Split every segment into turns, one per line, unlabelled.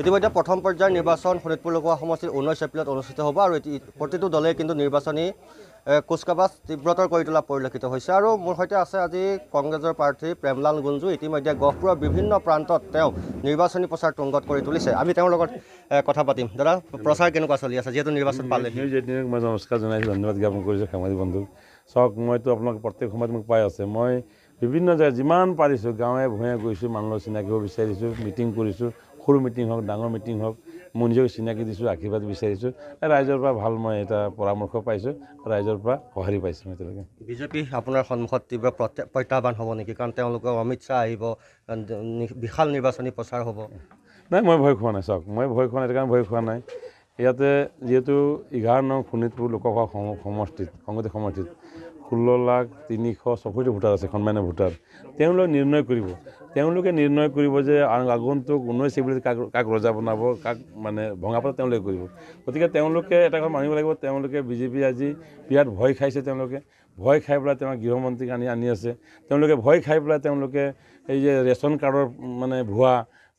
ইতিমধ্যে প্ৰথম পৰ্যায়ৰ নিৰ্বাচন শোণিতপুৰ লোকসভা সমষ্টিৰ ঊনৈছ এপ্ৰিলত অনুষ্ঠিত হ'ব আৰু প্ৰতিটো দলে কিন্তু নিৰ্বাচনী কুচকাবাজ তীব্ৰতৰ কৰি তোলা পৰিলক্ষিত হৈছে আৰু মোৰ সৈতে আছে আজি কংগ্ৰেছৰ প্ৰাৰ্থী প্ৰেমলাল গুঞ্জু ইতিমধ্যে গহপুৰৰ বিভিন্ন প্ৰান্তত তেওঁ নিৰ্বাচনী প্ৰচাৰ তুংগত কৰি তুলিছে আমি তেওঁৰ লগত কথা পাতিম দাদা প্ৰচাৰ কেনেকুৱা চলি আছে যিহেতু নিৰ্বাচন পালে
মই নমস্কাৰ জনাইছোঁ ধন্যবাদ জ্ঞাপন কৰিছোঁ ধেমাজি বন্ধু চাওক মইতো আপোনাক প্ৰত্যেক সময়ত মোক পাই আছে মই বিভিন্ন জেগাত যিমান পাৰিছোঁ গাঁৱে ভূঞে গৈছোঁ মানুহৰ চিনাকিব বিচাৰিছোঁ মিটিং কৰিছোঁ সৰু মিটিং হওক ডাঙৰ মিটিং হওক মই নিজক চিনাকি দিছোঁ আশীৰ্বাদ বিচাৰিছোঁ ৰাইজৰ পৰা ভাল মই এটা পৰামৰ্শ পাইছোঁ ৰাইজৰ পৰা সঁহাৰি পাইছোঁ এতিয়ালৈকে
বিজেপি আপোনাৰ সন্মুখত তীব্ৰ প্ৰত্যাহ্বান হ'ব নেকি কাৰণ তেওঁলোকৰ অমিত শ্বাহ আহিব বিশাল নিৰ্বাচনী প্ৰচাৰ হ'ব
নাই মই ভয় খোৱা নাই চাওক মই ভয় খোৱা নাই এইটো কাৰণে ভয় খোৱা নাই ইয়াতে যিহেতু এঘাৰ নং শোণিতপুৰ লোকসভা সমষ্টিত সংগতি সমষ্টিত ষোল্ল লাখ তিনিশ চৌষষ্ঠি ভোটাৰ আছে সন্মান্য ভোটাৰ তেওঁলোকে নিৰ্ণয় কৰিব তেওঁলোকে নিৰ্ণয় কৰিব যে আগন্তুক ঊনৈছ এপ্ৰিল কাক কাক ৰজা বনাব কাক মানে ভঙা পাতা তেওঁলোকে কৰিব গতিকে তেওঁলোকে এটা কথা মানিব লাগিব তেওঁলোকে বিজেপি আজি বিৰাট ভয় খাইছে তেওঁলোকে ভয় খাই পেলাই তেওঁ গৃহমন্ত্ৰীক আনি আনি আছে তেওঁলোকে ভয় খাই পেলাই তেওঁলোকে এই যে ৰেচন কাৰ্ডৰ মানে ভুৱা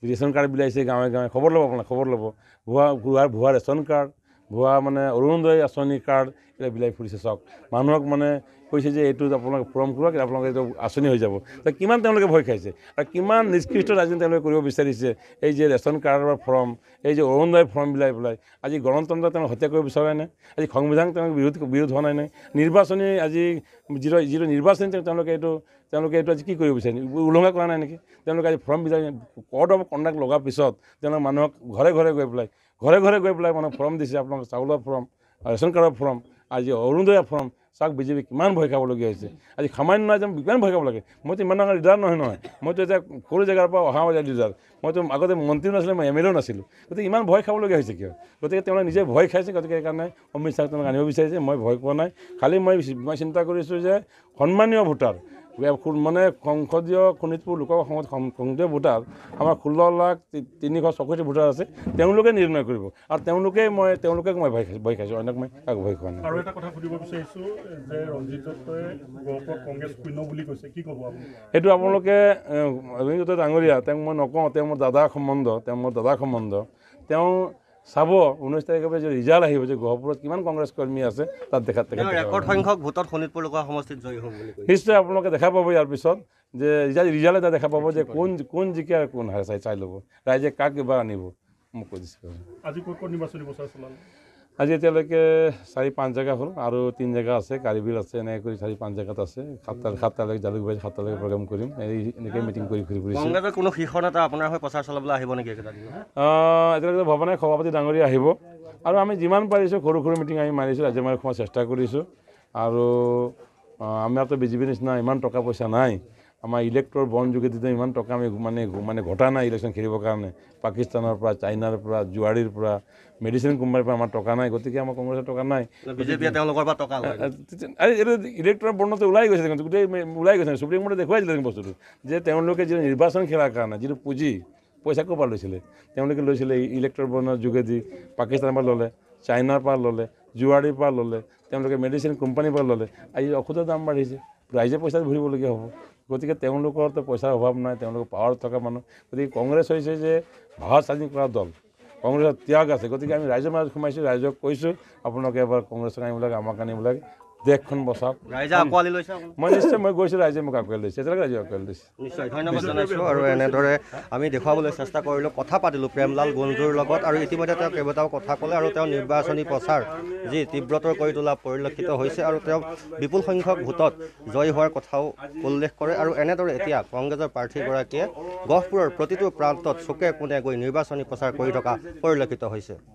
ৰেচন কাৰ্ড বিলাইছে গাঁৱে গাঁৱে খবৰ ল'ব আপোনাৰ খবৰ ল'ব ভুৱা ভুৱা ভুৱা ৰেচন কাৰ্ড ভুৱা মানে অৰুণোদয় আঁচনি কাৰ্ড এইবিলাক বিলাই ফুৰিছে চাওক মানুহক মানে কৈছে যে এইটো আপোনালোকে ফৰম কৰক আপোনালোকে এইটো আঁচনি হৈ যাব কিমান তেওঁলোকে ভয় খাইছে আৰু কিমান নিষ্কৃষ্ট ৰাজনীতি তেওঁলোকে কৰিব বিচাৰিছে এই যে ৰেচন কাৰ্ডৰ ফৰ্ম এই যে অৰুণোদয় ফৰ্ম মিলাই পেলাই আজি গণতন্ত্ৰ তেওঁ হত্যা কৰিব বিচৰাই নাই আজি সংবিধান তেওঁলোকে বিৰোধ বিৰোধ হোৱা নাই নাই নিৰ্বাচনী আজি যিটো যিটো নিৰ্বাচনী তেওঁলোকে এইটো তেওঁলোকে এইটো আজি কি কৰিব বিচাৰে উলংঘা কৰা নাই নেকি তেওঁলোকে আজি ফৰ্ম বিচাৰি কৰ্ড অফ কণ্ডাক্ট লগাৰ পিছত তেওঁলোকে মানুহক ঘৰে ঘৰে গৈ পেলাই ঘৰে ঘৰে গৈ পেলাই মানুহক ফৰ্ম দিছে আপোনালোকে চাউলৰ ফৰ্ম ৰেচন কাৰ্ডৰ ফৰ্ম আজি অৰুণোদয়ৰ ফৰ্ম চাওক বিজেপি কিমান ভয় খাবলগীয়া হৈছে আজি সামান্য নাই যে কিমান ভয় খাব লাগে মইতো ইমান ডাঙৰ লিডাৰ নহয় নহয় মইতো এতিয়া সৰু জেগাৰ পৰা অহা যায় লিডাৰ মইতো আগতে মন্ত্ৰীও নাছিলোঁ মই এম এল এও নাছিলোঁ গতিকে ইমান ভয় খাবলগীয়া হৈছে কিয় গতিকে তেওঁলোকে নিজে ভয় খাইছে গতিকে সেইকাৰণে অমিত শ্বাহক তেওঁলোকে আনিব বিচাৰিছে মই ভয় পোৱা নাই খালী মই মই চিন্তা কৰিছোঁ যে সন্মানীয় ভোটাৰ মানে সংসদীয় শোণিতপুৰ লোকসভা সমিতি সংসদীয় ভোটাৰ আমাৰ ষোল্ল লাখ তিনিশ চৌষষ্ঠি ভোটাৰ আছে তেওঁলোকে নিৰ্ণয় কৰিব আৰু তেওঁলোকেই মই তেওঁলোকে মই ভয় খাইছোঁ ভয় অন্যক মই কাকো ভয় খোৱা নাই সেইটো আপোনালোকে ৰঞ্জিত ডাঙৰীয়া তেওঁক মই নকওঁ তেওঁ মোৰ দাদাৰ সম্বন্ধ তেওঁ মোৰ দাদাৰ সম্বন্ধ তেওঁ চাব ঊনৈছ তাৰিখৰ পৰা যদি ৰিজাল্ট আহিব যে গহপুৰত কিমান কংগ্ৰেছ কৰ্মী আছে তাত দেখাত ৰেকৰ্ড সংখ্যক
ভোটত শোণিতপুৰ লোকসভা সমষ্টিত জয়ী হ'ব
নিশ্চয় আপোনালোকে দেখা পাব ইয়াৰ পিছত যে ৰিজাল্ট ৰিজাল্ট এটা দেখা পাব যে কোন কোন জিকে আৰু কোন হাৰ চাই চাই ল'ব ৰাইজে কাক কিবা আনিব মোক কৈ দিছিলোঁ আজি এতিয়ালৈকে চাৰি পাঁচ জেগা হ'ল আৰু তিনি জেগা আছে কাৰিবিল আছে এনেকৈ কৰি চাৰি পাঁচ জেগাত আছে সাতটা সাতটালৈকে জালুকবাৰী সাতটালৈকে প্ৰগ্ৰেম কৰিম এই এনেকৈ মিটিং কৰি ঘূৰি ফুৰিছোঁ
কোনো শীৰ্ষ নেতা আপোনাৰ হৈ প্ৰচাৰ চলাবলৈ আহিব নেকি
এতিয়ালৈকে ভবা নাই সভাপতি ডাঙৰী আহিব আৰু আমি যিমান পাৰিছোঁ সৰু সৰু মিটিং আমি মাৰিছোঁ ৰাজ্য মাৰি সোমোৱাৰ চেষ্টা কৰিছোঁ আৰু আমাৰতো বিজেপিৰ নিচিনা ইমান টকা পইচা নাই আমাৰ ইলেক্টৰ বন যোগেদিতো ইমান টকা আমি মানে মানে ঘটা নাই ইলেকশ্যন খেলিবৰ কাৰণে পাকিস্তানৰ পৰা চাইনাৰ পৰা জুৱাৰীৰ পৰা মেডিচিন কোম্পানীৰ পৰা আমাৰ টকা নাই গতিকে আমাৰ কংগ্ৰেছৰ টকা নাই ইলেক্টৰ বৰ্ণতে ওলাই গৈছে গোটেই ওলাই গৈছে সুপ্ৰিম কোৰ্টে দেখুৱাইছিলে বস্তুটো যে তেওঁলোকে যিটো নিৰ্বাচন খেলাৰ কাৰণে যিটো পুঁজি পইচা ক'ৰ পৰা লৈছিলে তেওঁলোকে লৈছিলে ইলেক্টৰ বৰ্ণৰ যোগেদি পাকিস্তানৰ পৰা ল'লে চাইনাৰ পৰা ল'লে জুৱাৰীৰ পৰা ল'লে তেওঁলোকে মেডিচিন কোম্পানীৰ পৰা ল'লে আজি ঔষধৰ দাম বাঢ়িছে ৰাইজে পইচা ভৰিবলগীয়া হ'ব গতিকে তেওঁলোকৰতো পইচাৰ অভাৱ নাই তেওঁলোকে পাৱাৰত থকা মানুহ গতিকে কংগ্ৰেছ হৈছে যে ভাৰত স্বাধীন কৰা দল কংগ্ৰেছৰ ত্যাগ আছে গতিকে আমি ৰাইজৰ মাজত সোমাইছোঁ ৰাইজক কৈছোঁ আপোনালোকে এবাৰ কংগ্ৰেছক আনিব লাগে আমাক আনিব লাগে দেশখন বচাওক মই নিশ্চয় মই গৈছোঁ ৰাইজে মোক আঁকোৱালি লৈছে এতিয়ালৈকে ৰাইজে আঁকোৱালি লৈছে ধন্যবাদ জনাইছোঁ আৰু এনেদৰে আমি দেখুৱাবলৈ চেষ্টা কৰিলোঁ কথা পাতিলোঁ প্ৰেমলাল
গুঞ্জুৰ লগত আৰু ইতিমধ্যে তেওঁ কেইবাটাও কথা ক'লে আৰু তেওঁ নিৰ্বাচনী প্ৰচাৰ যি তীব্ৰতৰ কৰি তোলা পৰিলক্ষিত হৈছে আৰু তেওঁ বিপুল সংখ্যক ভোটত জয়ী হোৱাৰ কথাও উল্লেখ কৰে আৰু এনেদৰে এতিয়া কংগ্ৰেছৰ প্ৰাৰ্থীগৰাকীয়ে গহপুৰৰ প্ৰতিটো প্ৰান্তত চুকে কোণে গৈ নিৰ্বাচনী প্ৰচাৰ কৰি থকা পৰিলক্ষিত হৈছে